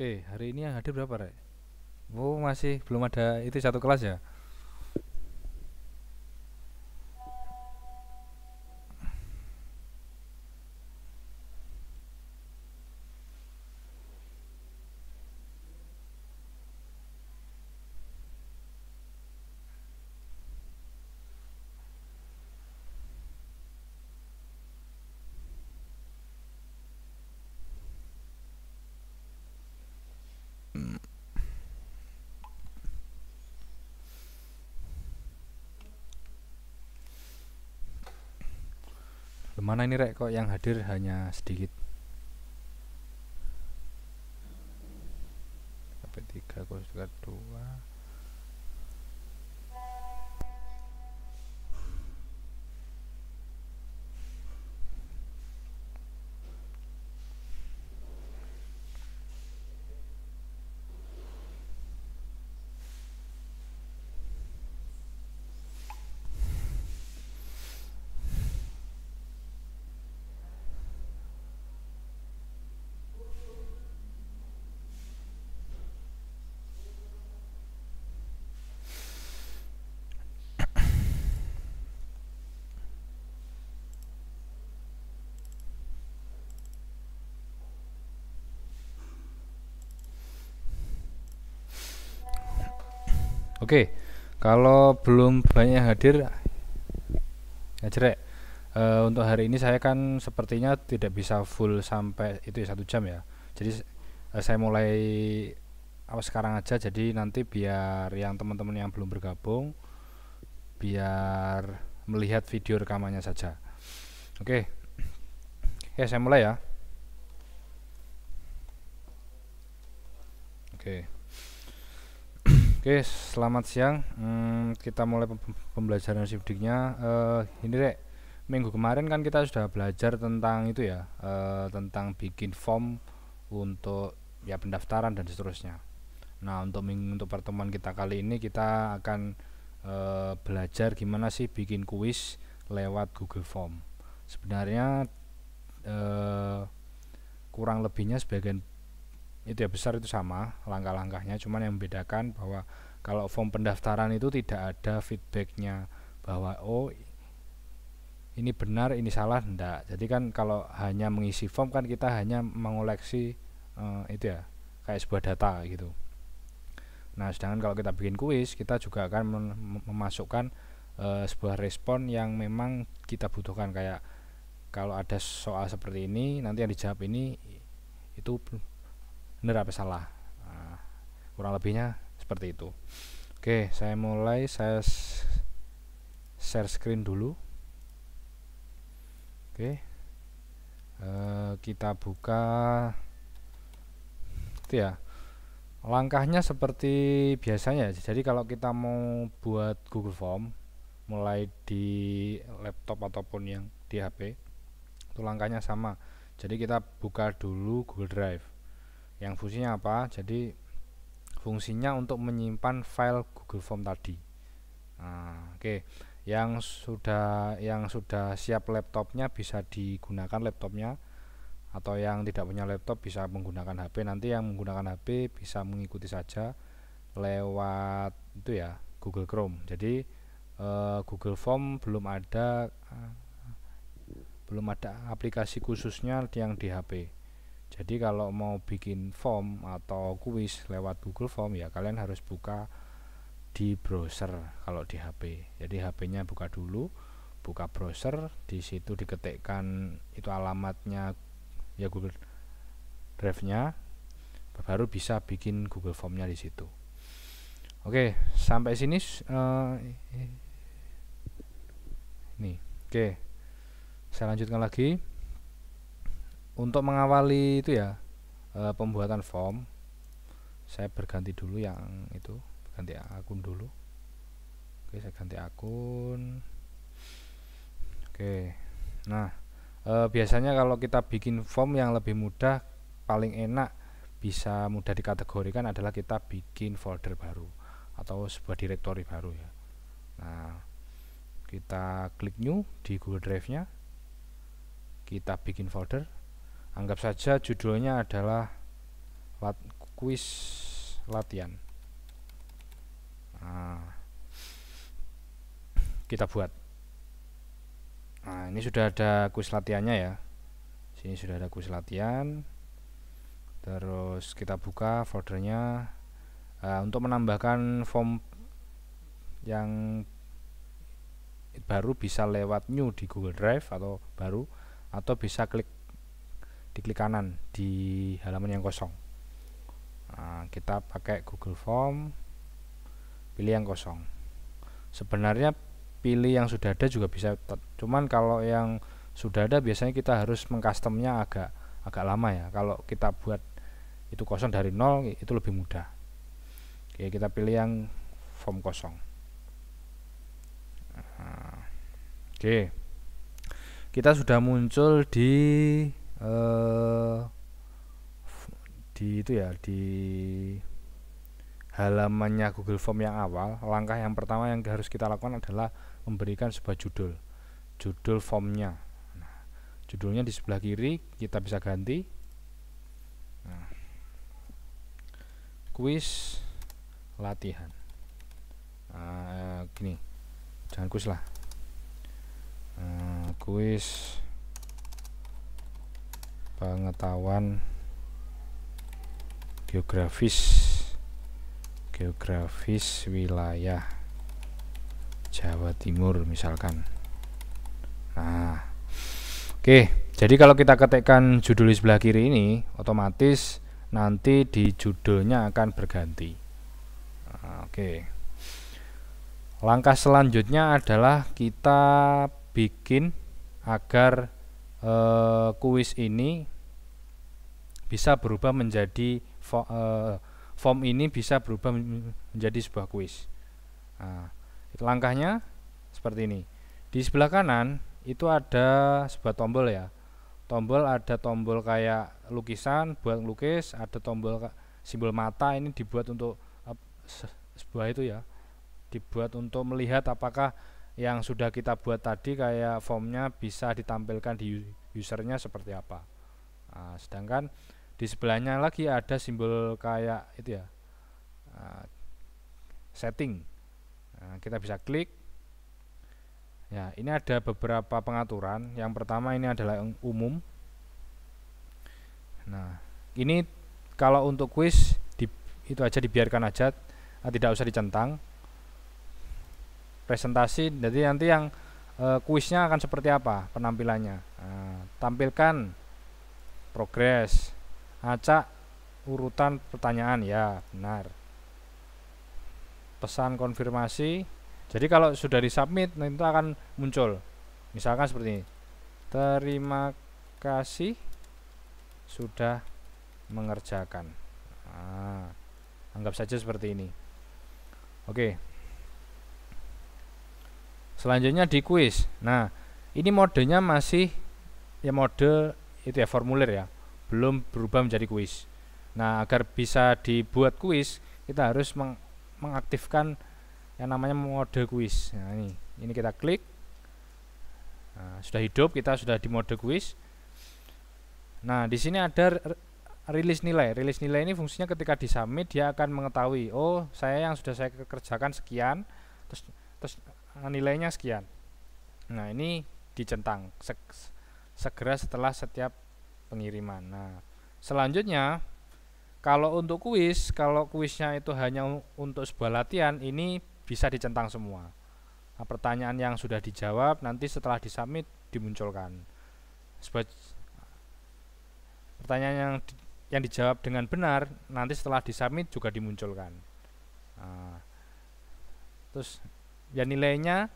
Oke, hari ini yang hadir berapa, Rek? Oh, masih belum ada itu satu kelas ya? gimana ini rek kok yang hadir hanya sedikit? Sampai 3 kok 2 Oke, kalau belum banyak hadir, ya cerek. Uh, untuk hari ini saya kan sepertinya tidak bisa full sampai itu ya satu jam ya. Jadi uh, saya mulai apa sekarang aja. Jadi nanti biar yang teman-teman yang belum bergabung, biar melihat video rekamannya saja. Oke, ya saya mulai ya. Oke. Oke, selamat siang. Hmm, kita mulai pembelajaran sibdiknya. Uh, eh, ini rek, minggu kemarin kan kita sudah belajar tentang itu ya, uh, tentang bikin form untuk ya pendaftaran dan seterusnya. Nah, untuk minggu untuk pertemuan kita kali ini kita akan uh, belajar gimana sih bikin kuis lewat Google Form. Sebenarnya uh, kurang lebihnya sebagian itu ya besar itu sama langkah-langkahnya cuman yang membedakan bahwa kalau form pendaftaran itu tidak ada feedbacknya bahwa oh ini benar ini salah enggak jadi kan kalau hanya mengisi form kan kita hanya mengoleksi uh, itu ya kayak sebuah data gitu nah sedangkan kalau kita bikin kuis kita juga akan mem memasukkan uh, sebuah respon yang memang kita butuhkan kayak kalau ada soal seperti ini nanti yang dijawab ini itu benar apa salah nah, kurang lebihnya seperti itu oke saya mulai saya share screen dulu oke e, kita buka itu ya langkahnya seperti biasanya jadi kalau kita mau buat Google Form mulai di laptop ataupun yang di HP itu langkahnya sama jadi kita buka dulu Google Drive yang fungsinya apa jadi fungsinya untuk menyimpan file Google Form tadi nah, oke okay. yang sudah yang sudah siap laptopnya bisa digunakan laptopnya atau yang tidak punya laptop bisa menggunakan HP nanti yang menggunakan HP bisa mengikuti saja lewat itu ya Google Chrome jadi eh, Google Form belum ada eh, belum ada aplikasi khususnya yang di HP jadi kalau mau bikin form atau kuis lewat Google Form ya kalian harus buka di browser kalau di HP jadi HP-nya buka dulu buka browser di situ diketikkan itu alamatnya ya Google Drive-nya baru bisa bikin Google Form-nya di situ Oke sampai sini uh, eh, nih oke saya lanjutkan lagi untuk mengawali itu ya e, pembuatan form saya berganti dulu yang itu ganti akun dulu oke saya ganti akun oke nah e, biasanya kalau kita bikin form yang lebih mudah paling enak bisa mudah dikategorikan adalah kita bikin folder baru atau sebuah direktori baru ya nah kita klik new di Google Drive nya kita bikin folder anggap saja judulnya adalah lat quiz latihan nah, kita buat nah ini sudah ada kuis latihannya ya sini sudah ada kuis latihan terus kita buka foldernya uh, untuk menambahkan form yang baru bisa lewat new di Google Drive atau baru atau bisa klik di klik kanan di halaman yang kosong nah, kita pakai Google Form pilih yang kosong sebenarnya pilih yang sudah ada juga bisa cuman kalau yang sudah ada biasanya kita harus mengcustomnya agak agak lama ya kalau kita buat itu kosong dari nol itu lebih mudah oke kita pilih yang form kosong nah, oke kita sudah muncul di uh, di itu ya di halamannya Google Form yang awal langkah yang pertama yang harus kita lakukan adalah memberikan sebuah judul judul formnya nah, judulnya di sebelah kiri kita bisa ganti nah, kuis latihan nah, eh, gini jangan kuis lah nah, kuis pengetahuan geografis geografis wilayah Jawa Timur misalkan nah oke jadi kalau kita ketikkan judul di sebelah kiri ini otomatis nanti di judulnya akan berganti nah, oke langkah selanjutnya adalah kita bikin agar Eh, kuis ini bisa berubah menjadi eh, form ini bisa berubah menjadi sebuah kuis. Nah, langkahnya seperti ini. Di sebelah kanan itu ada sebuah tombol ya. Tombol ada tombol kayak lukisan buat lukis, ada tombol simbol mata ini dibuat untuk sebuah itu ya. Dibuat untuk melihat apakah yang sudah kita buat tadi kayak formnya bisa ditampilkan di usernya seperti apa nah, sedangkan di sebelahnya lagi ada simbol kayak itu ya eh, setting nah, kita bisa klik ya ini ada beberapa pengaturan yang pertama ini adalah yang umum nah ini kalau untuk quiz di, itu aja dibiarkan aja tidak usah dicentang presentasi jadi nanti yang e, kuisnya akan seperti apa penampilannya nah, tampilkan progres acak urutan pertanyaan ya benar pesan konfirmasi jadi kalau sudah disubmit nanti akan muncul misalkan seperti ini terima kasih sudah mengerjakan nah, anggap saja seperti ini oke Selanjutnya di kuis. Nah, ini modenya masih ya mode itu ya formulir ya, belum berubah menjadi kuis. Nah, agar bisa dibuat kuis kita harus meng mengaktifkan yang namanya mode kuis. Nah, ini ini kita klik. Nah, sudah hidup, kita sudah di mode kuis. Nah, di sini ada rilis nilai. Rilis nilai ini fungsinya ketika submit dia akan mengetahui, oh, saya yang sudah saya kerjakan sekian, terus terus Eh, nilainya sekian nah ini dicentang segera setelah setiap pengiriman nah selanjutnya kalau untuk kuis kalau kuisnya itu hanya untuk sebuah latihan ini bisa dicentang semua nah, pertanyaan yang sudah dijawab nanti setelah disubmit dimunculkan Sebab pertanyaan yang di, yang dijawab dengan benar nanti setelah disubmit juga dimunculkan nah, terus ya nilainya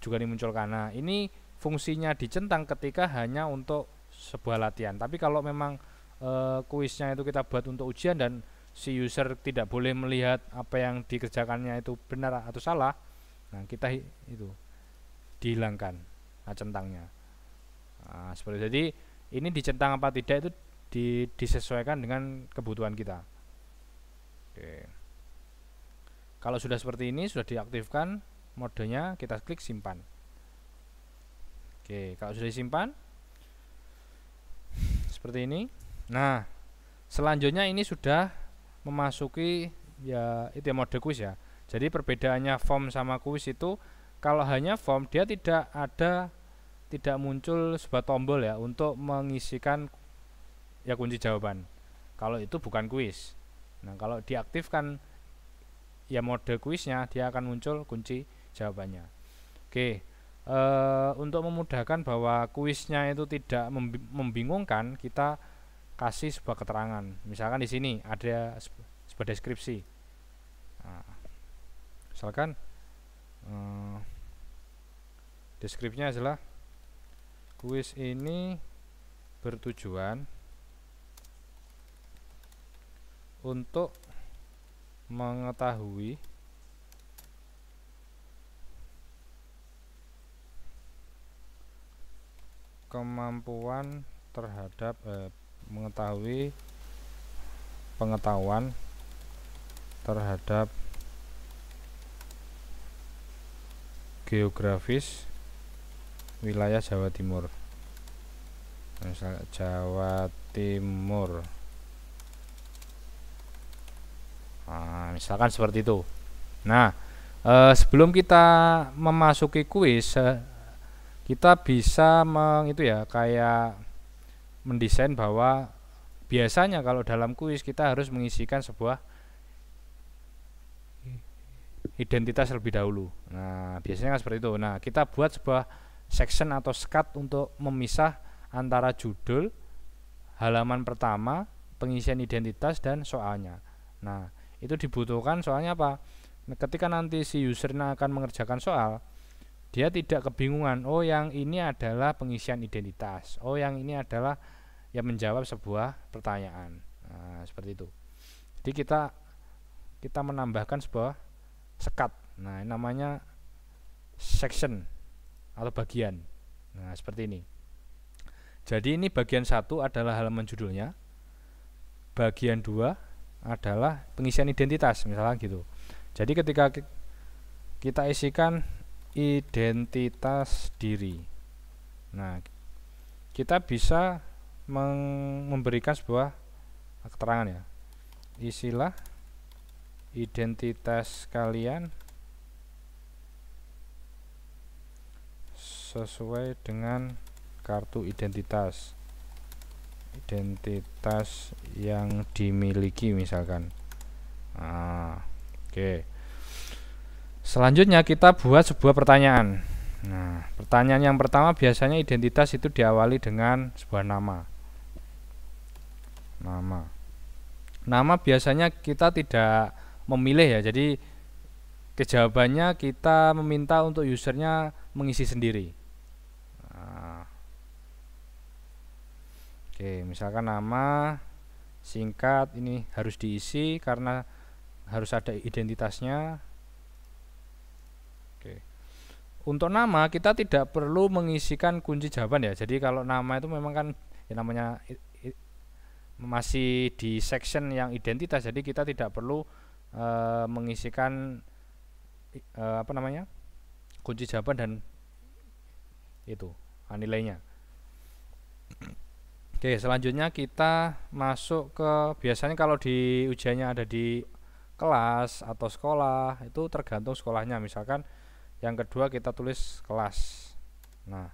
juga dimunculkan nah ini fungsinya dicentang ketika hanya untuk sebuah latihan tapi kalau memang e, kuisnya itu kita buat untuk ujian dan si user tidak boleh melihat apa yang dikerjakannya itu benar atau salah nah kita itu dihilangkan nah centangnya nah, seperti jadi ini dicentang apa tidak itu di, disesuaikan dengan kebutuhan kita Oke. kalau sudah seperti ini sudah diaktifkan modenya kita klik simpan oke kalau sudah disimpan seperti ini nah selanjutnya ini sudah memasuki ya itu ya mode kuis ya jadi perbedaannya form sama kuis itu kalau hanya form dia tidak ada tidak muncul sebuah tombol ya untuk mengisikan ya kunci jawaban kalau itu bukan kuis Nah, kalau diaktifkan ya mode kuisnya dia akan muncul kunci jawabannya. Oke, e, untuk memudahkan bahwa kuisnya itu tidak membingungkan, kita kasih sebuah keterangan. Misalkan di sini ada sebuah deskripsi. Nah, misalkan e, deskripsinya adalah kuis ini bertujuan untuk mengetahui kemampuan terhadap eh, mengetahui pengetahuan terhadap geografis wilayah Jawa Timur misal Jawa Timur nah, misalkan seperti itu nah eh, sebelum kita memasuki kuis eh, kita bisa meng itu ya kayak mendesain bahwa biasanya kalau dalam kuis kita harus mengisikan sebuah identitas lebih dahulu. Nah, biasanya kan seperti itu. Nah, kita buat sebuah section atau skat untuk memisah antara judul, halaman pertama, pengisian identitas dan soalnya. Nah, itu dibutuhkan soalnya apa? Ketika nanti si user akan mengerjakan soal, dia tidak kebingungan, oh yang ini adalah pengisian identitas, oh yang ini adalah yang menjawab sebuah pertanyaan. Nah, seperti itu. Jadi kita kita menambahkan sebuah sekat. Nah, ini namanya section atau bagian. Nah, seperti ini. Jadi ini bagian satu adalah halaman judulnya. Bagian dua adalah pengisian identitas misalnya gitu. Jadi ketika kita isikan identitas diri. Nah, kita bisa memberikan sebuah keterangan ya. Isilah identitas kalian sesuai dengan kartu identitas identitas yang dimiliki misalkan ah, oke okay. Selanjutnya kita buat sebuah pertanyaan. Nah, pertanyaan yang pertama biasanya identitas itu diawali dengan sebuah nama. Nama. Nama biasanya kita tidak memilih ya. Jadi kejawabannya kita meminta untuk usernya mengisi sendiri. Nah. Oke, misalkan nama singkat ini harus diisi karena harus ada identitasnya untuk nama kita tidak perlu mengisikan kunci jawaban ya. Jadi kalau nama itu memang kan ya namanya masih di section yang identitas. Jadi kita tidak perlu e, mengisikan e, apa namanya? kunci jawaban dan itu ah, nilainya. Oke, selanjutnya kita masuk ke biasanya kalau di ujiannya ada di kelas atau sekolah itu tergantung sekolahnya misalkan yang kedua kita tulis kelas nah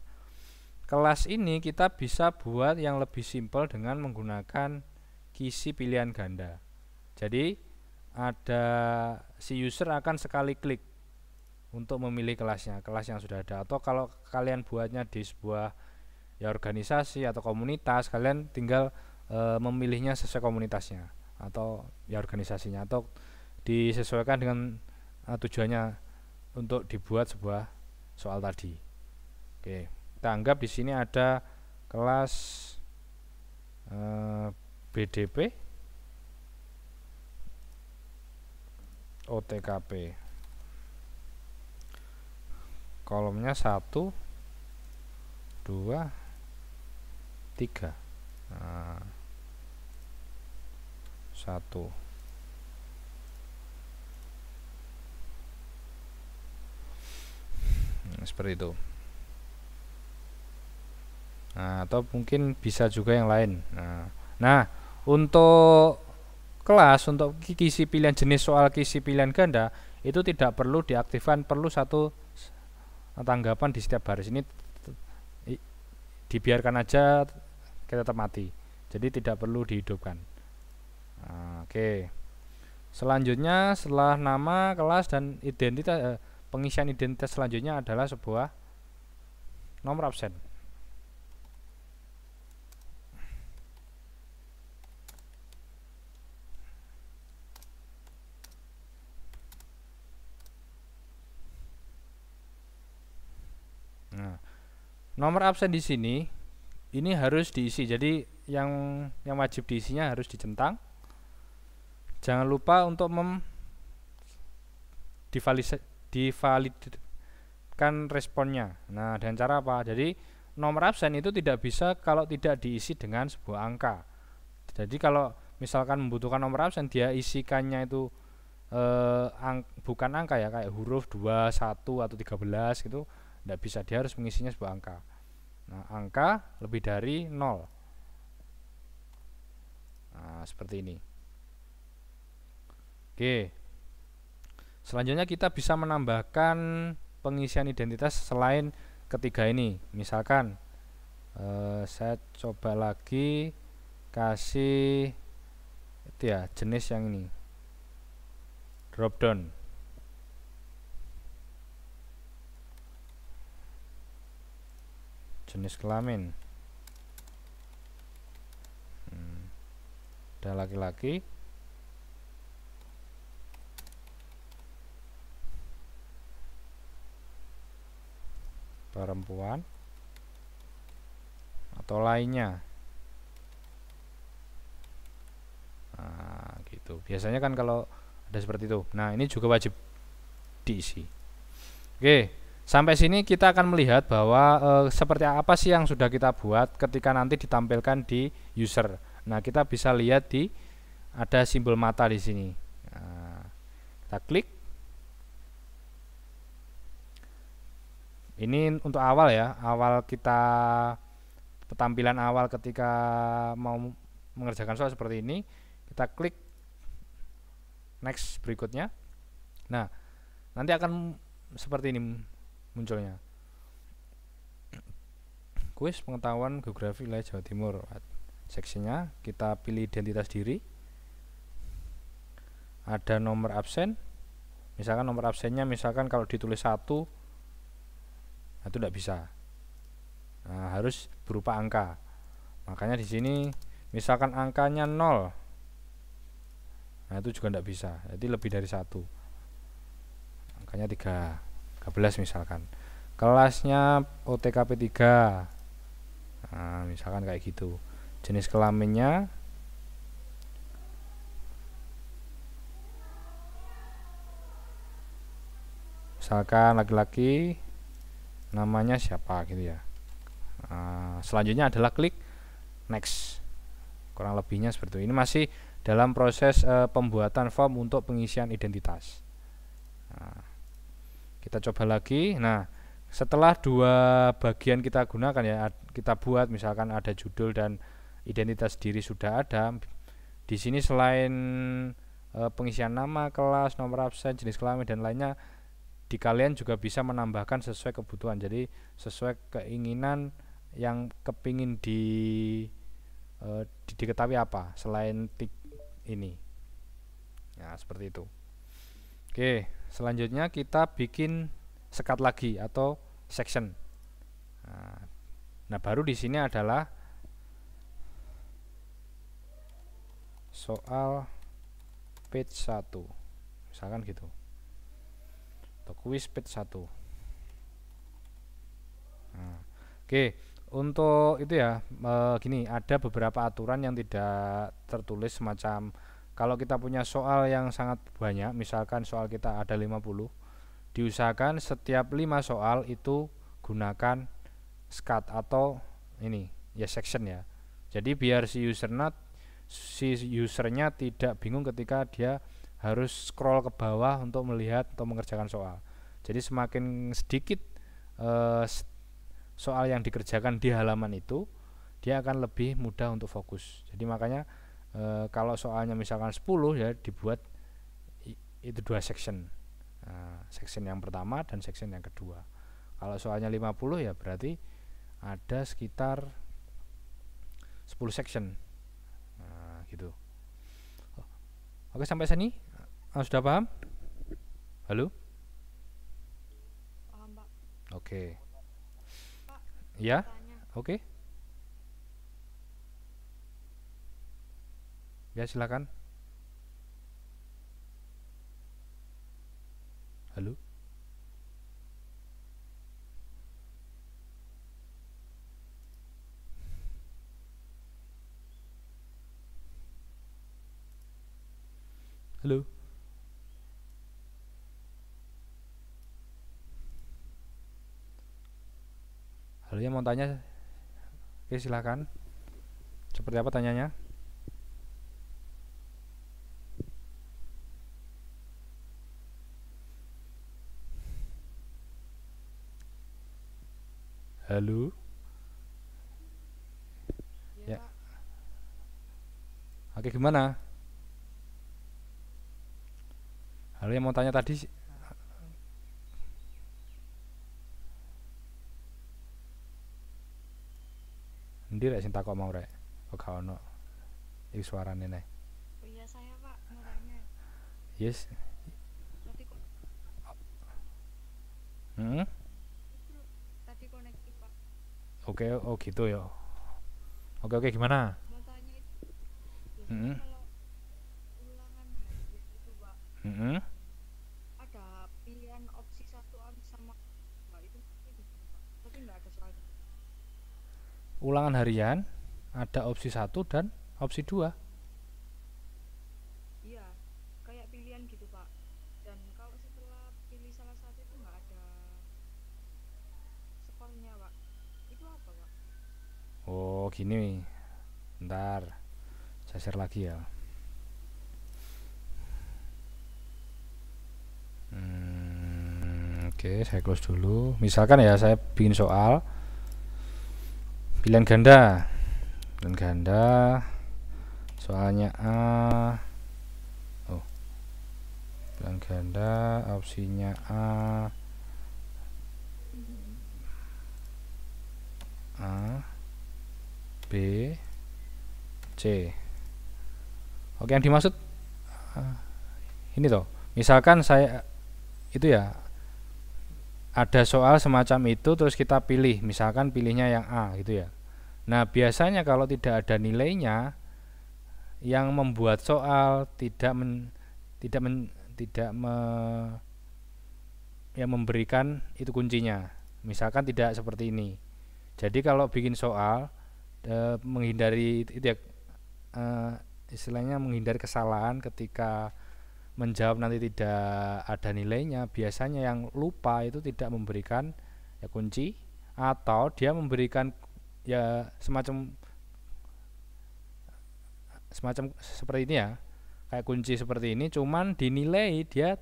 kelas ini kita bisa buat yang lebih simpel dengan menggunakan kisi pilihan ganda jadi ada si user akan sekali klik untuk memilih kelasnya kelas yang sudah ada atau kalau kalian buatnya di sebuah ya organisasi atau komunitas kalian tinggal e, memilihnya sesuai komunitasnya atau ya organisasinya atau disesuaikan dengan eh, tujuannya untuk dibuat sebuah soal tadi. Oke, kita anggap di sini ada kelas e, eh, BDP OTKP. Kolomnya 1 2 3. Nah, 1 seperti itu nah, atau mungkin bisa juga yang lain nah, nah untuk kelas untuk kisi pilihan jenis soal kisi pilihan ganda itu tidak perlu diaktifkan perlu satu tanggapan di setiap baris ini dibiarkan aja kita tetap mati jadi tidak perlu dihidupkan nah, oke okay. Selanjutnya setelah nama, kelas dan identitas eh, pengisian identitas selanjutnya adalah sebuah nomor absen nah, nomor absen di sini ini harus diisi jadi yang yang wajib diisinya harus dicentang jangan lupa untuk mem divalidkan responnya. Nah, dan cara apa? Jadi nomor absen itu tidak bisa kalau tidak diisi dengan sebuah angka. Jadi kalau misalkan membutuhkan nomor absen dia isikannya itu eh, ang bukan angka ya kayak huruf 2, 1 atau 13 gitu tidak bisa dia harus mengisinya sebuah angka. Nah, angka lebih dari 0. Nah, seperti ini. Oke, Selanjutnya kita bisa menambahkan pengisian identitas selain ketiga ini. Misalkan eh, saya coba lagi kasih itu ya jenis yang ini drop down. jenis kelamin hmm. ada laki-laki perempuan atau lainnya nah, gitu biasanya kan kalau ada seperti itu nah ini juga wajib diisi oke sampai sini kita akan melihat bahwa e, seperti apa sih yang sudah kita buat ketika nanti ditampilkan di user nah kita bisa lihat di ada simbol mata di sini nah, kita klik Ini untuk awal ya, awal kita tampilan awal ketika mau mengerjakan soal seperti ini, kita klik next berikutnya. Nah, nanti akan seperti ini munculnya. Kuis pengetahuan geografi wilayah Jawa Timur. Seksinya kita pilih identitas diri. Ada nomor absen. Misalkan nomor absennya misalkan kalau ditulis satu Nah, itu tidak bisa. Nah, harus berupa angka. Makanya di sini misalkan angkanya 0. Nah, itu juga tidak bisa. Jadi lebih dari satu. Angkanya 3. 13 misalkan. Kelasnya OTKP 3. Nah, misalkan kayak gitu. Jenis kelaminnya misalkan laki-laki namanya siapa gitu ya uh, selanjutnya adalah klik next kurang lebihnya seperti ini masih dalam proses uh, pembuatan form untuk pengisian identitas nah, kita coba lagi nah setelah dua bagian kita gunakan ya kita buat misalkan ada judul dan identitas diri sudah ada di sini selain eh, pengisian nama kelas nomor absen jenis kelamin dan lainnya di kalian juga bisa menambahkan sesuai kebutuhan jadi sesuai keinginan yang kepingin di, e, di diketahui apa selain tik ini ya seperti itu oke selanjutnya kita bikin sekat lagi atau section nah, nah baru di sini adalah soal page 1 misalkan gitu atau kuis speed 1 nah, oke untuk itu ya e, gini ada beberapa aturan yang tidak tertulis semacam kalau kita punya soal yang sangat banyak misalkan soal kita ada 50 diusahakan setiap 5 soal itu gunakan scat atau ini ya section ya jadi biar si user not si usernya tidak bingung ketika dia harus scroll ke bawah untuk melihat atau mengerjakan soal. Jadi semakin sedikit eh, soal yang dikerjakan di halaman itu, dia akan lebih mudah untuk fokus. Jadi makanya eh, kalau soalnya misalkan 10 ya dibuat itu dua section. Nah, section yang pertama dan section yang kedua. Kalau soalnya 50 ya berarti ada sekitar 10 section. Nah, gitu. Oh, oke, sampai sini Ah, sudah paham? Halo? Paham, Pak. Oke. Okay. ya? Oke. Okay. Ya, silakan. Halo? Halo? Lalu yang mau tanya? Oke, silahkan. Seperti apa tanyanya? Halo? Iya, ya. ya. Oke, gimana? Halo yang mau tanya tadi Endi rek sing takok mau rek? Kok gak ono. iki suarane nek. iya saya Pak, murahnya. Yes. Tadi kok. Hmm? Tadi koneksi Pak. Oke, okay, oh gitu ya. Oke, okay, oke okay, gimana? Mau tanya itu. Hmm. Kalau ulangan itu Pak. -hmm. ulangan harian ada opsi satu dan opsi dua. iya kayak pilihan gitu pak dan kalau setelah pilih salah satu itu nggak ada skornya pak itu apa pak oh gini ntar saya share lagi ya Hmm, Oke, okay, saya close dulu. Misalkan ya, saya bikin soal pilihan ganda pilihan ganda soalnya A oh pilihan ganda opsinya A A B C Oke yang dimaksud ini toh misalkan saya itu ya ada soal semacam itu terus kita pilih misalkan pilihnya yang A gitu ya nah biasanya kalau tidak ada nilainya yang membuat soal tidak men, tidak men, tidak me, yang memberikan itu kuncinya misalkan tidak seperti ini jadi kalau bikin soal de, menghindari itu ya e, istilahnya menghindari kesalahan ketika menjawab nanti tidak ada nilainya biasanya yang lupa itu tidak memberikan ya kunci atau dia memberikan ya semacam semacam seperti ini ya kayak kunci seperti ini cuman dinilai dia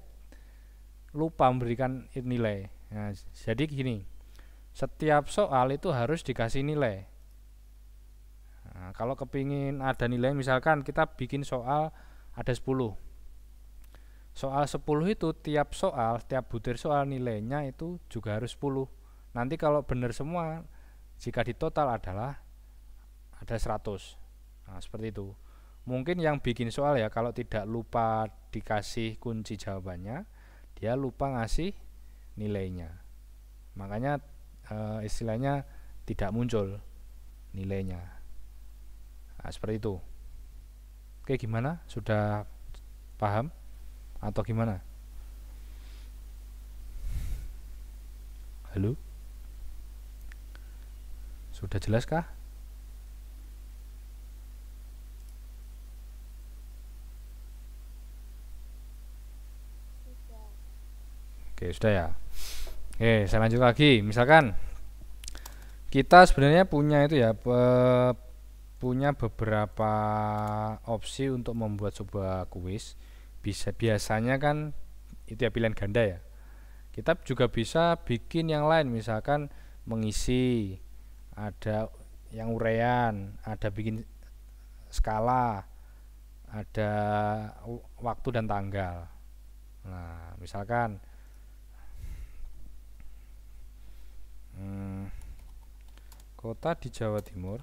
lupa memberikan nilai nah, jadi gini setiap soal itu harus dikasih nilai nah, kalau kepingin ada nilai misalkan kita bikin soal ada 10 soal 10 itu tiap soal tiap butir soal nilainya itu juga harus 10 nanti kalau benar semua jika di total adalah ada 100 nah, seperti itu mungkin yang bikin soal ya kalau tidak lupa dikasih kunci jawabannya dia lupa ngasih nilainya makanya e, istilahnya tidak muncul nilainya nah, seperti itu oke gimana sudah paham atau gimana halo sudah jelas kah? Oke, sudah ya. Oke, saya lanjut lagi. Misalkan kita sebenarnya punya itu ya pe, punya beberapa opsi untuk membuat sebuah kuis bisa biasanya kan itu ya pilihan ganda ya kita juga bisa bikin yang lain misalkan mengisi ada yang urean ada bikin skala ada waktu dan tanggal nah misalkan hmm, kota di Jawa Timur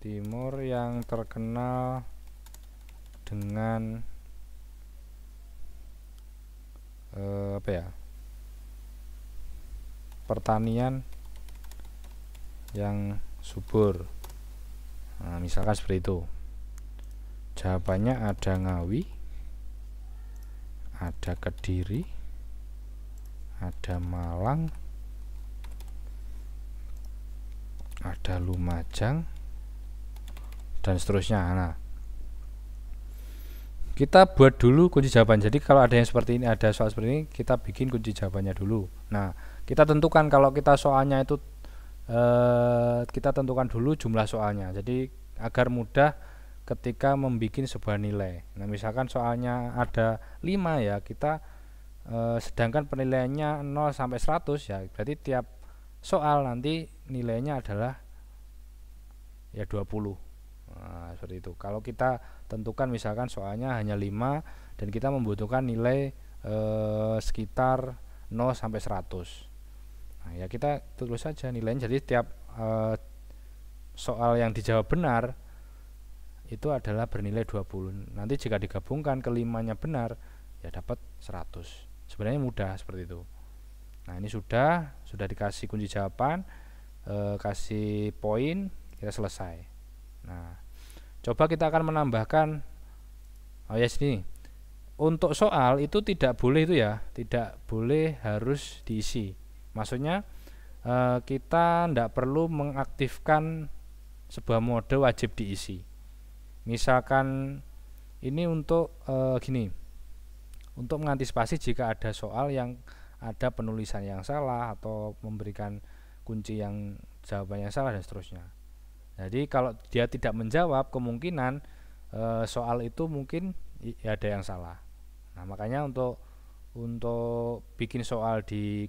Timur yang terkenal dengan eh, apa ya pertanian yang subur nah, misalkan seperti itu jawabannya ada Ngawi ada Kediri ada Malang ada Lumajang dan seterusnya nah kita buat dulu kunci jawaban jadi kalau ada yang seperti ini ada soal seperti ini kita bikin kunci jawabannya dulu nah kita tentukan kalau kita soalnya itu eh, kita tentukan dulu jumlah soalnya jadi agar mudah ketika membuat sebuah nilai nah misalkan soalnya ada 5 ya kita eh, sedangkan penilaiannya 0 sampai 100 ya berarti tiap soal nanti nilainya adalah ya 20 Nah, seperti itu. Kalau kita tentukan misalkan soalnya hanya 5 dan kita membutuhkan nilai eh, sekitar 0 sampai 100. Nah, ya kita tulis saja nilai Jadi tiap eh, soal yang dijawab benar itu adalah bernilai 20. Nanti jika digabungkan kelimanya benar ya dapat 100. Sebenarnya mudah seperti itu. Nah, ini sudah sudah dikasih kunci jawaban, eh, kasih poin, kita selesai. Nah, coba kita akan menambahkan oh ya yes, sini. Untuk soal itu tidak boleh itu ya, tidak boleh harus diisi. Maksudnya eh, kita tidak perlu mengaktifkan sebuah mode wajib diisi. Misalkan ini untuk eh, gini. Untuk mengantisipasi jika ada soal yang ada penulisan yang salah atau memberikan kunci yang jawabannya salah dan seterusnya. Jadi kalau dia tidak menjawab kemungkinan e, soal itu mungkin ya ada yang salah. Nah, makanya untuk untuk bikin soal di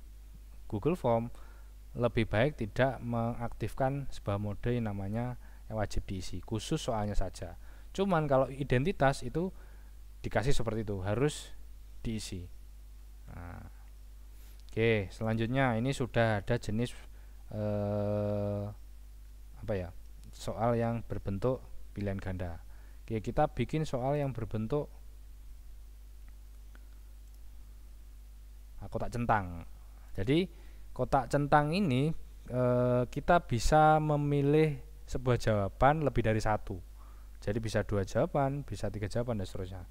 Google Form lebih baik tidak mengaktifkan sebuah mode yang namanya wajib diisi, khusus soalnya saja. Cuman kalau identitas itu dikasih seperti itu, harus diisi. Nah. Oke, selanjutnya ini sudah ada jenis eh, apa ya? soal yang berbentuk pilihan ganda. Oke, kita bikin soal yang berbentuk kotak centang. Jadi kotak centang ini e, kita bisa memilih sebuah jawaban lebih dari satu. Jadi bisa dua jawaban, bisa tiga jawaban dan seterusnya.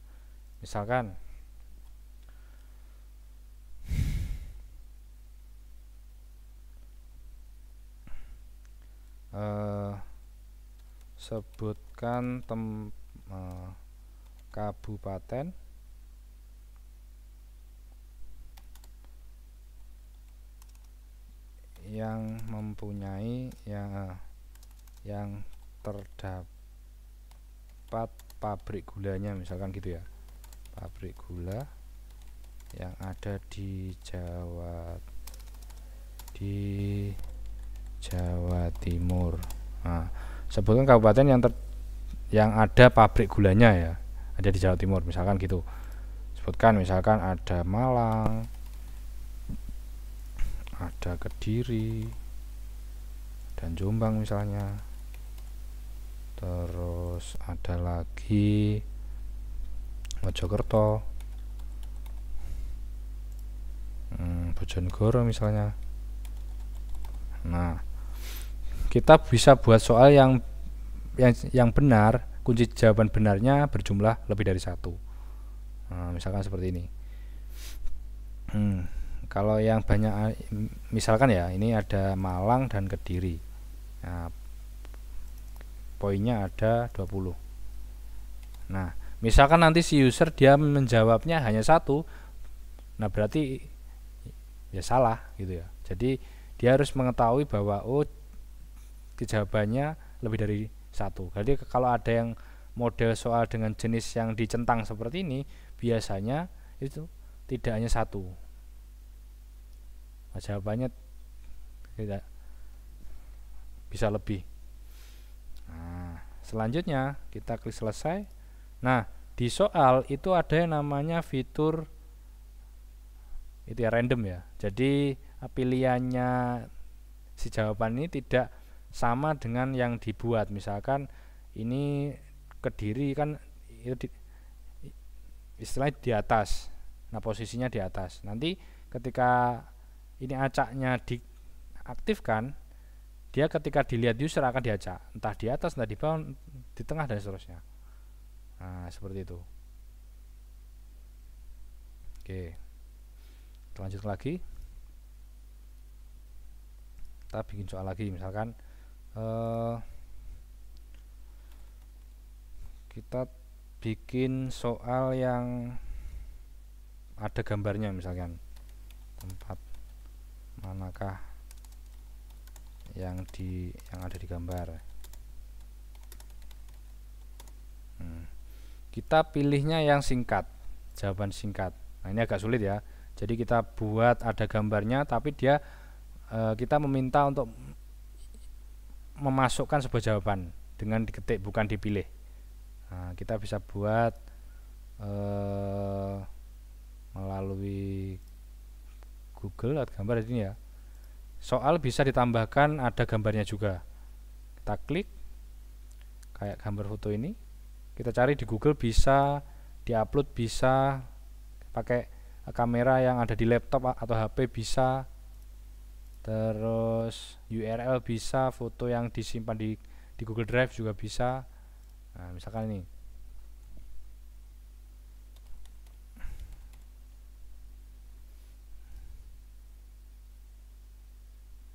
Misalkan eh sebutkan tem, eh, kabupaten yang mempunyai yang yang terdapat pabrik gulanya misalkan gitu ya pabrik gula yang ada di Jawa di Jawa Timur nah sebutkan kabupaten yang ter, yang ada pabrik gulanya ya ada di Jawa Timur misalkan gitu sebutkan misalkan ada Malang ada Kediri dan Jombang misalnya terus ada lagi Mojokerto hmm, Bojonegoro misalnya nah kita bisa buat soal yang yang yang benar kunci jawaban benarnya berjumlah lebih dari satu nah, misalkan seperti ini hmm, kalau yang banyak misalkan ya ini ada Malang dan Kediri nah, poinnya ada 20 nah misalkan nanti si user dia menjawabnya hanya satu nah berarti ya salah gitu ya jadi dia harus mengetahui bahwa oh jawabannya lebih dari satu. Jadi kalau ada yang model soal dengan jenis yang dicentang seperti ini, biasanya itu tidak hanya satu. Nah, jawabannya tidak bisa lebih. Nah, selanjutnya kita klik selesai. Nah, di soal itu ada yang namanya fitur itu ya random ya. Jadi pilihannya si jawaban ini tidak sama dengan yang dibuat misalkan ini kediri kan itu di, istilahnya di atas nah posisinya di atas nanti ketika ini acaknya diaktifkan dia ketika dilihat user akan diacak entah di atas entah di bawah di tengah dan seterusnya nah seperti itu oke lanjut lagi kita bikin soal lagi misalkan Eh, kita bikin soal yang ada gambarnya misalkan tempat manakah yang di yang ada di gambar hmm. kita pilihnya yang singkat jawaban singkat nah ini agak sulit ya jadi kita buat ada gambarnya tapi dia e, kita meminta untuk memasukkan sebuah jawaban dengan diketik bukan dipilih nah, kita bisa buat eh, melalui Google atau gambar ini ya soal bisa ditambahkan ada gambarnya juga kita klik kayak gambar foto ini kita cari di Google bisa diupload bisa pakai kamera yang ada di laptop atau HP bisa terus URL bisa foto yang disimpan di di Google Drive juga bisa nah misalkan ini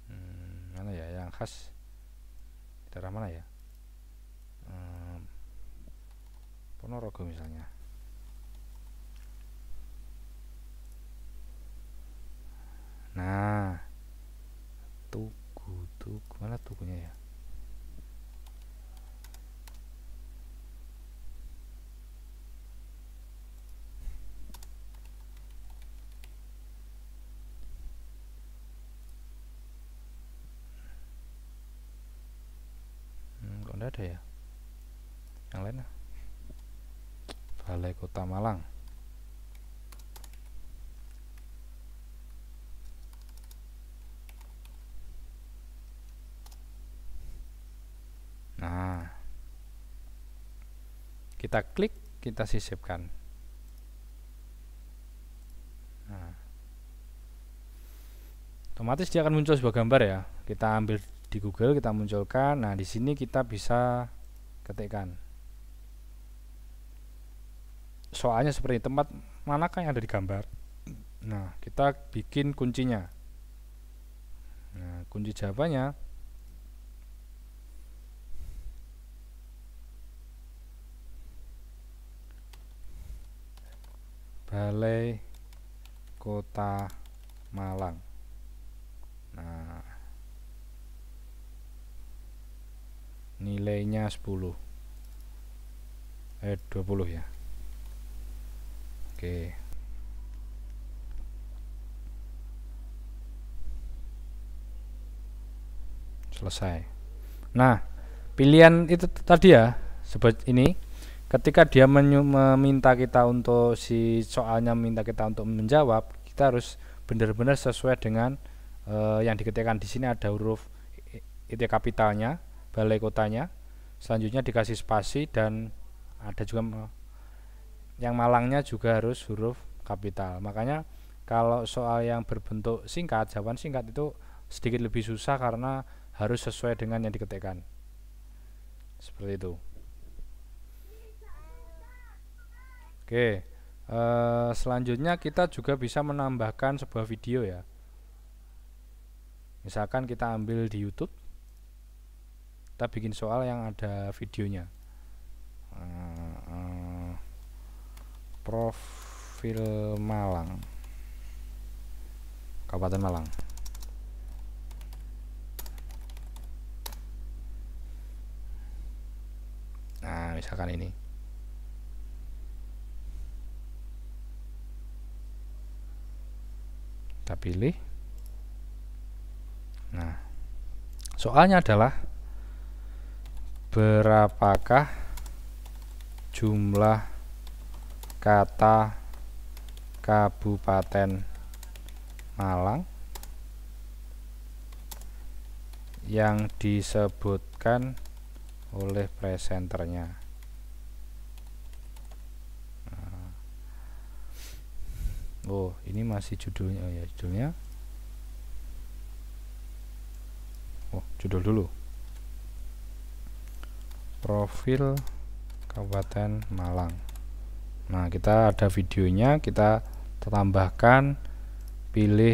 hmm, mana ya yang khas daerah mana ya hmm, Ponorogo misalnya Nah, tugu tugu mana tugunya ya hmm, kok ada ya yang lain lah Balai Kota Malang kita klik kita sisipkan nah. otomatis dia akan muncul sebuah gambar ya kita ambil di Google kita munculkan nah di sini kita bisa ketikkan soalnya seperti tempat manakah yang ada di gambar nah kita bikin kuncinya nah kunci jawabannya Balai Kota Malang. Nah, nilainya 10. Eh 20 ya. Oke. Selesai. Nah, pilihan itu tadi ya, sebut ini ketika dia meminta kita untuk si soalnya minta kita untuk menjawab kita harus benar-benar sesuai dengan uh, yang diketikkan di sini ada huruf itu kapitalnya balai kotanya selanjutnya dikasih spasi dan ada juga yang malangnya juga harus huruf kapital makanya kalau soal yang berbentuk singkat jawaban singkat itu sedikit lebih susah karena harus sesuai dengan yang diketikkan seperti itu Oke, eh, selanjutnya kita juga bisa menambahkan sebuah video ya. Misalkan kita ambil di YouTube, kita bikin soal yang ada videonya. Eh, profil Malang, Kabupaten Malang. Nah, misalkan ini. kita pilih nah soalnya adalah berapakah jumlah kata Kabupaten Malang yang disebutkan oleh presenternya oh ini masih judulnya oh ya judulnya oh judul dulu profil Kabupaten Malang nah kita ada videonya kita tambahkan pilih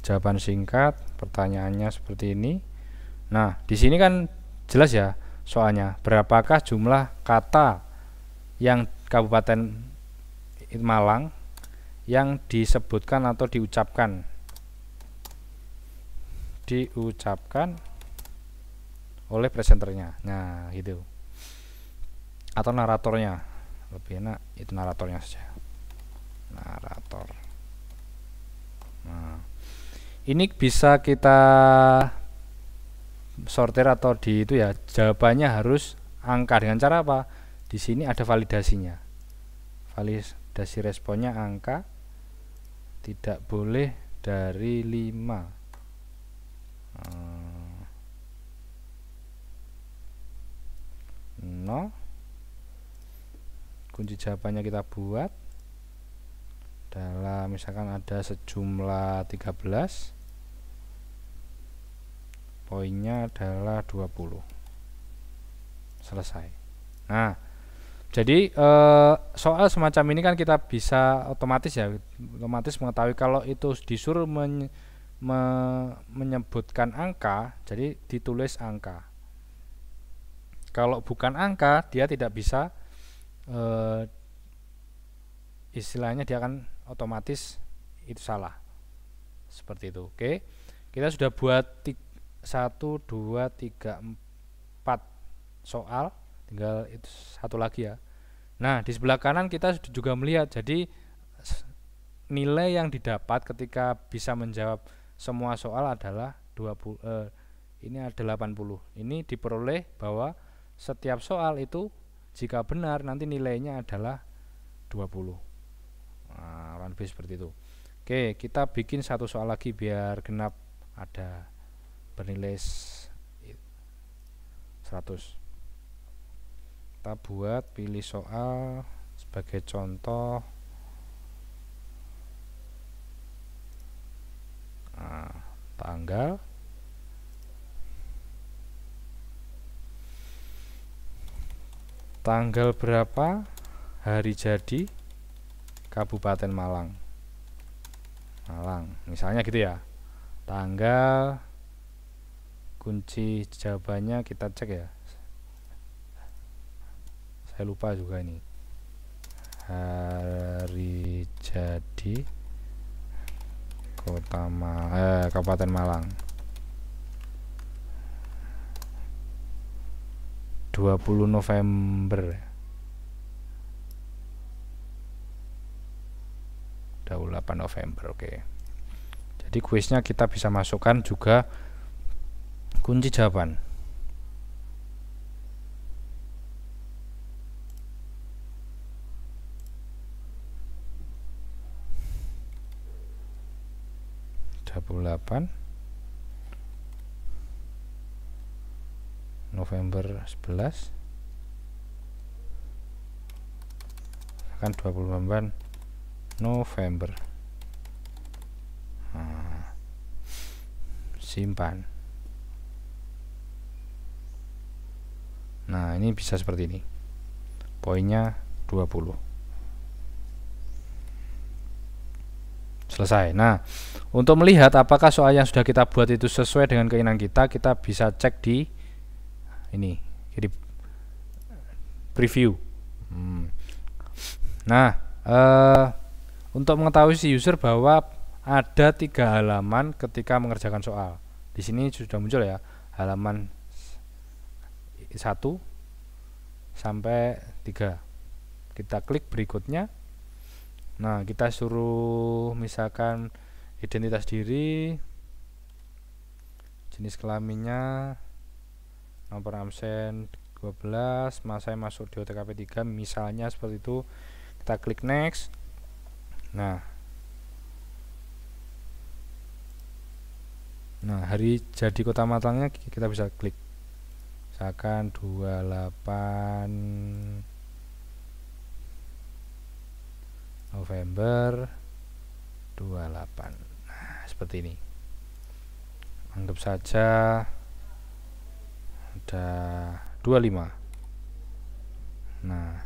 jawaban singkat pertanyaannya seperti ini nah di sini kan jelas ya soalnya berapakah jumlah kata yang Kabupaten Malang yang disebutkan atau diucapkan diucapkan oleh presenternya nah gitu atau naratornya lebih enak itu naratornya saja narator nah ini bisa kita sortir atau di itu ya jawabannya harus angka dengan cara apa di sini ada validasinya validasi responnya angka tidak boleh dari 5 hmm. nol kunci jawabannya kita buat dalam misalkan ada sejumlah 13 poinnya adalah 20 selesai nah jadi eh, soal semacam ini kan kita bisa otomatis ya, otomatis mengetahui kalau itu disuruh men, me, menyebutkan angka, jadi ditulis angka. Kalau bukan angka, dia tidak bisa eh, istilahnya dia akan otomatis itu salah. Seperti itu. Oke. Kita sudah buat 1 2 3 4 soal tinggal itu satu lagi ya nah di sebelah kanan kita sudah juga melihat jadi nilai yang didapat ketika bisa menjawab semua soal adalah 20 eh, ini ada 80 ini diperoleh bahwa setiap soal itu jika benar nanti nilainya adalah 20 nah, B seperti itu oke kita bikin satu soal lagi biar genap ada bernilai 100 kita buat pilih soal sebagai contoh nah, tanggal tanggal berapa hari jadi Kabupaten Malang Malang misalnya gitu ya tanggal kunci jawabannya kita cek ya saya lupa juga ini hari jadi kota Malang eh, Kabupaten Malang 20 November Daul 8 November oke okay. jadi kuisnya kita bisa masukkan juga kunci jawaban 28 November 11 akan 29 November nah, simpan nah ini bisa seperti ini poinnya 20 selesai nah untuk melihat apakah soal yang sudah kita buat itu sesuai dengan keinginan kita kita bisa cek di ini jadi preview hmm. nah eh, untuk mengetahui si user bahwa ada tiga halaman ketika mengerjakan soal di sini sudah muncul ya halaman 1 sampai 3 kita klik berikutnya Nah, kita suruh misalkan identitas diri, jenis kelaminnya, nomor absen 12, masa yang masuk di OTKP 3, misalnya seperti itu. Kita klik next. Nah. Nah, hari jadi kota matangnya kita bisa klik. Misalkan 28 November 28 nah, seperti ini anggap saja ada 25 nah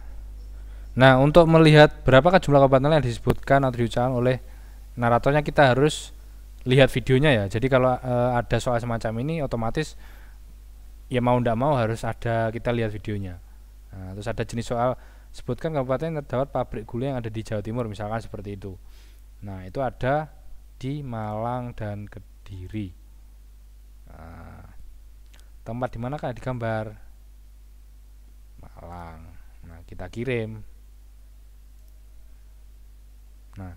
nah untuk melihat berapakah jumlah kabupaten yang disebutkan atau diucapkan oleh naratornya kita harus lihat videonya ya jadi kalau e, ada soal semacam ini otomatis ya mau ndak mau harus ada kita lihat videonya nah, terus ada jenis soal sebutkan kabupaten yang terdapat pabrik gula yang ada di Jawa Timur misalkan seperti itu nah itu ada di Malang dan Kediri nah, tempat dimana kan digambar Malang nah kita kirim nah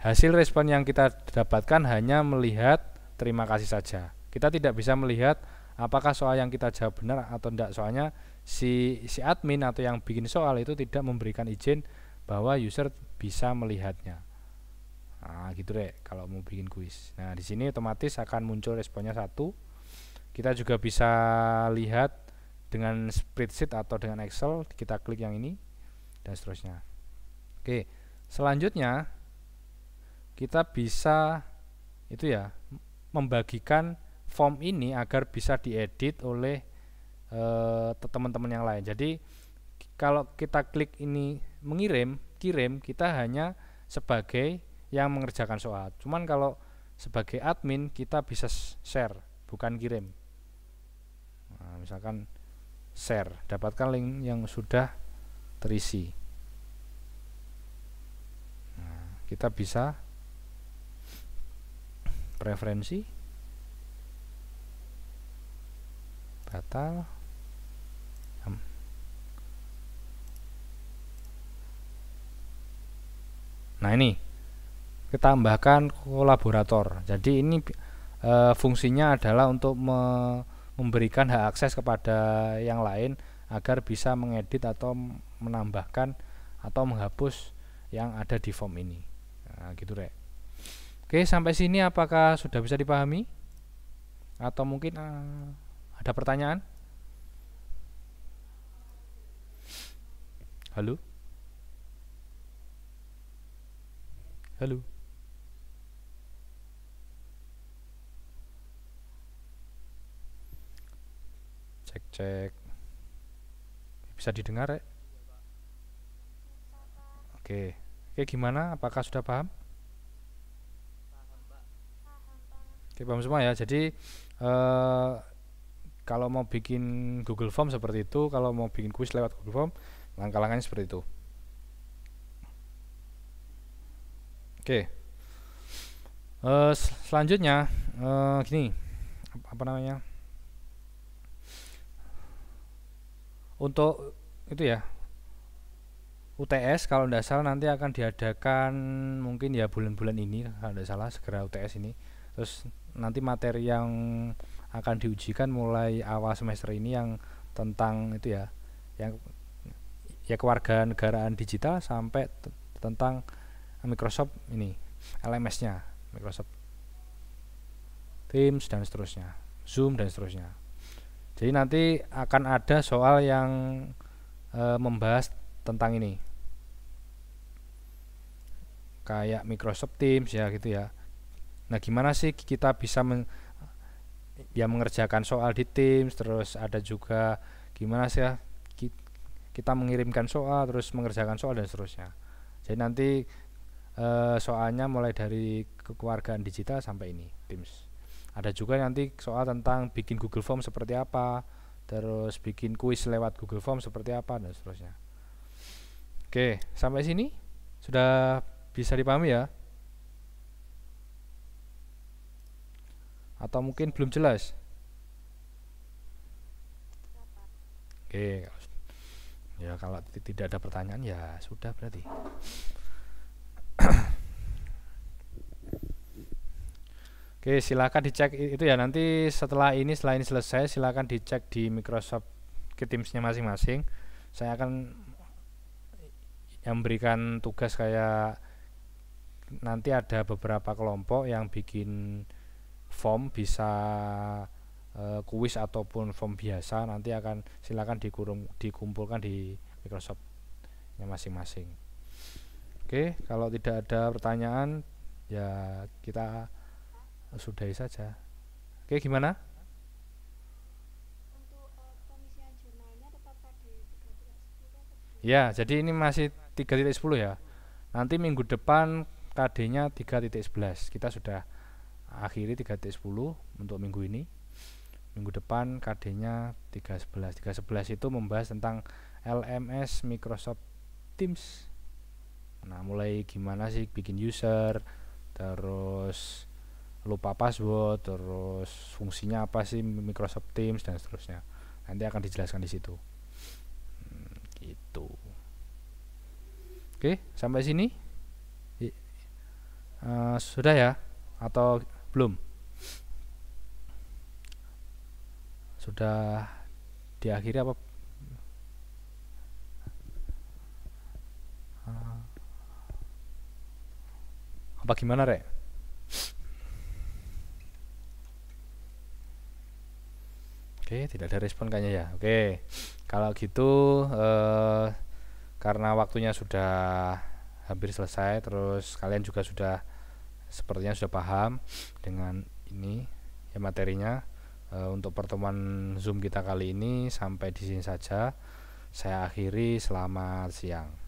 hasil respon yang kita dapatkan hanya melihat terima kasih saja kita tidak bisa melihat apakah soal yang kita jawab benar atau tidak soalnya si si admin atau yang bikin soal itu tidak memberikan izin bahwa user bisa melihatnya nah gitu deh kalau mau bikin kuis nah di sini otomatis akan muncul responnya satu kita juga bisa lihat dengan spreadsheet atau dengan Excel kita klik yang ini dan seterusnya oke selanjutnya kita bisa itu ya membagikan form ini agar bisa diedit oleh eh, teman-teman yang lain. Jadi kalau kita klik ini mengirim, kirim, kita hanya sebagai yang mengerjakan soal. Cuman kalau sebagai admin kita bisa share, bukan kirim. Nah, misalkan share, dapatkan link yang sudah terisi. Nah, kita bisa preferensi kata nah ini kita tambahkan kolaborator jadi ini e, fungsinya adalah untuk me memberikan hak akses kepada yang lain agar bisa mengedit atau menambahkan atau menghapus yang ada di form ini nah, gitu rek oke sampai sini apakah sudah bisa dipahami atau mungkin uh, ada pertanyaan? Halo? Halo? Cek cek. Bisa didengar, ya? Oke. Oke, gimana? Apakah sudah paham? Oke, paham semua ya. Jadi eh, kalau mau bikin Google Form seperti itu kalau mau bikin kuis lewat Google Form langkah-langkahnya seperti itu oke uh, eh, sel selanjutnya uh, gini apa, apa namanya untuk itu ya UTS kalau tidak salah nanti akan diadakan mungkin ya bulan-bulan ini kalau tidak salah segera UTS ini terus nanti materi yang akan diujikan mulai awal semester ini yang tentang itu ya yang ya kewarganegaraan digital sampai tentang Microsoft ini LMS-nya Microsoft Teams dan seterusnya Zoom dan seterusnya jadi nanti akan ada soal yang e, membahas tentang ini kayak Microsoft Teams ya gitu ya nah gimana sih kita bisa men yang mengerjakan soal di tim terus ada juga gimana sih ya kita mengirimkan soal terus mengerjakan soal dan seterusnya jadi nanti uh, soalnya mulai dari kekeluargaan digital sampai ini Teams ada juga nanti soal tentang bikin Google Form seperti apa terus bikin kuis lewat Google Form seperti apa dan seterusnya oke sampai sini sudah bisa dipahami ya atau mungkin belum jelas oke ya kalau tidak ada pertanyaan ya sudah berarti Oke, silakan dicek itu ya nanti setelah ini selain selesai silakan dicek di Microsoft ke Teams-nya masing-masing. Saya akan yang memberikan tugas kayak nanti ada beberapa kelompok yang bikin form bisa uh, kuis ataupun form biasa nanti akan silakan dikurung dikumpulkan di Microsoft yang masing-masing. Oke, kalau tidak ada pertanyaan ya kita sudahi saja. Oke, gimana? ya, jadi ini masih 3.10 ya. Nanti minggu depan KD-nya 3.11. Kita sudah akhiri 3TS10 untuk minggu ini minggu depan KD-nya 311. 311 itu membahas tentang LMS Microsoft Teams. Nah, mulai gimana sih bikin user, terus lupa password, terus fungsinya apa sih Microsoft Teams dan seterusnya. Nanti akan dijelaskan di situ. Hmm, gitu. Oke, sampai sini. Uh, sudah ya? Atau belum. Sudah diakhiri apa? Apa gimana, Rek? Oke, tidak ada respon kayaknya ya. Oke. Kalau gitu eh karena waktunya sudah hampir selesai terus kalian juga sudah sepertinya sudah paham dengan ini ya materinya e, untuk pertemuan Zoom kita kali ini sampai di sini saja. Saya akhiri selamat siang.